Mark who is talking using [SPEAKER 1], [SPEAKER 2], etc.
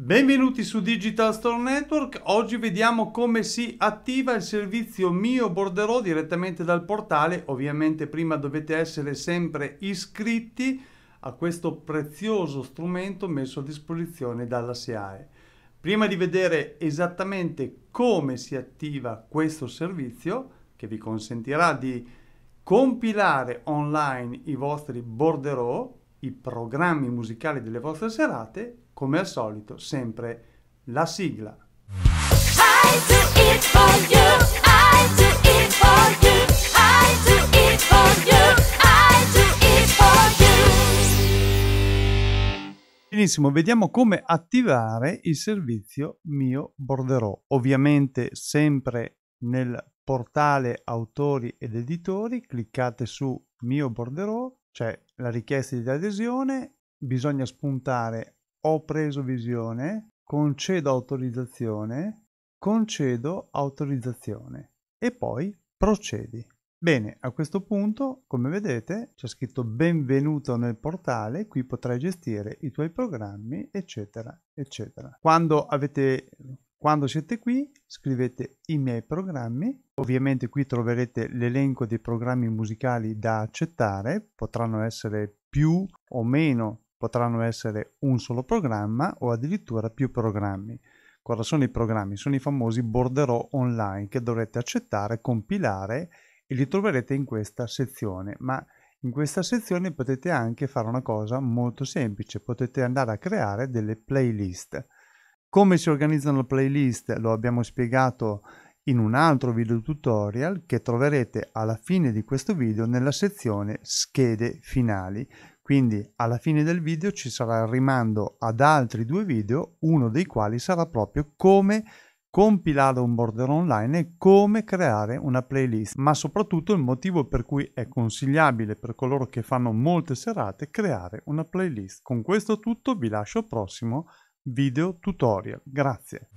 [SPEAKER 1] Benvenuti su Digital Store Network, oggi vediamo come si attiva il servizio Mio Borderò direttamente dal portale, ovviamente prima dovete essere sempre iscritti a questo prezioso strumento messo a disposizione dalla SEAE. Prima di vedere esattamente come si attiva questo servizio, che vi consentirà di compilare online i vostri borderò, i programmi musicali delle vostre serate, come al solito, sempre la sigla. Benissimo, vediamo come attivare il servizio mio borderò. Ovviamente sempre nel portale autori ed editori, cliccate su mio borderò, c'è cioè la richiesta di adesione, bisogna spuntare ho preso visione, concedo autorizzazione, concedo autorizzazione e poi procedi. Bene, a questo punto, come vedete, c'è scritto benvenuto nel portale, qui potrai gestire i tuoi programmi, eccetera, eccetera. Quando, avete, quando siete qui, scrivete i miei programmi. Ovviamente qui troverete l'elenco dei programmi musicali da accettare, potranno essere più o meno Potranno essere un solo programma o addirittura più programmi. Cosa sono i programmi? Sono i famosi borderò online che dovrete accettare, compilare e li troverete in questa sezione. Ma in questa sezione potete anche fare una cosa molto semplice, potete andare a creare delle playlist. Come si organizzano le playlist lo abbiamo spiegato in un altro video tutorial che troverete alla fine di questo video nella sezione schede finali. Quindi alla fine del video ci sarà il rimando ad altri due video, uno dei quali sarà proprio come compilare un border online e come creare una playlist, ma soprattutto il motivo per cui è consigliabile per coloro che fanno molte serate creare una playlist. Con questo tutto vi lascio al prossimo video tutorial. Grazie.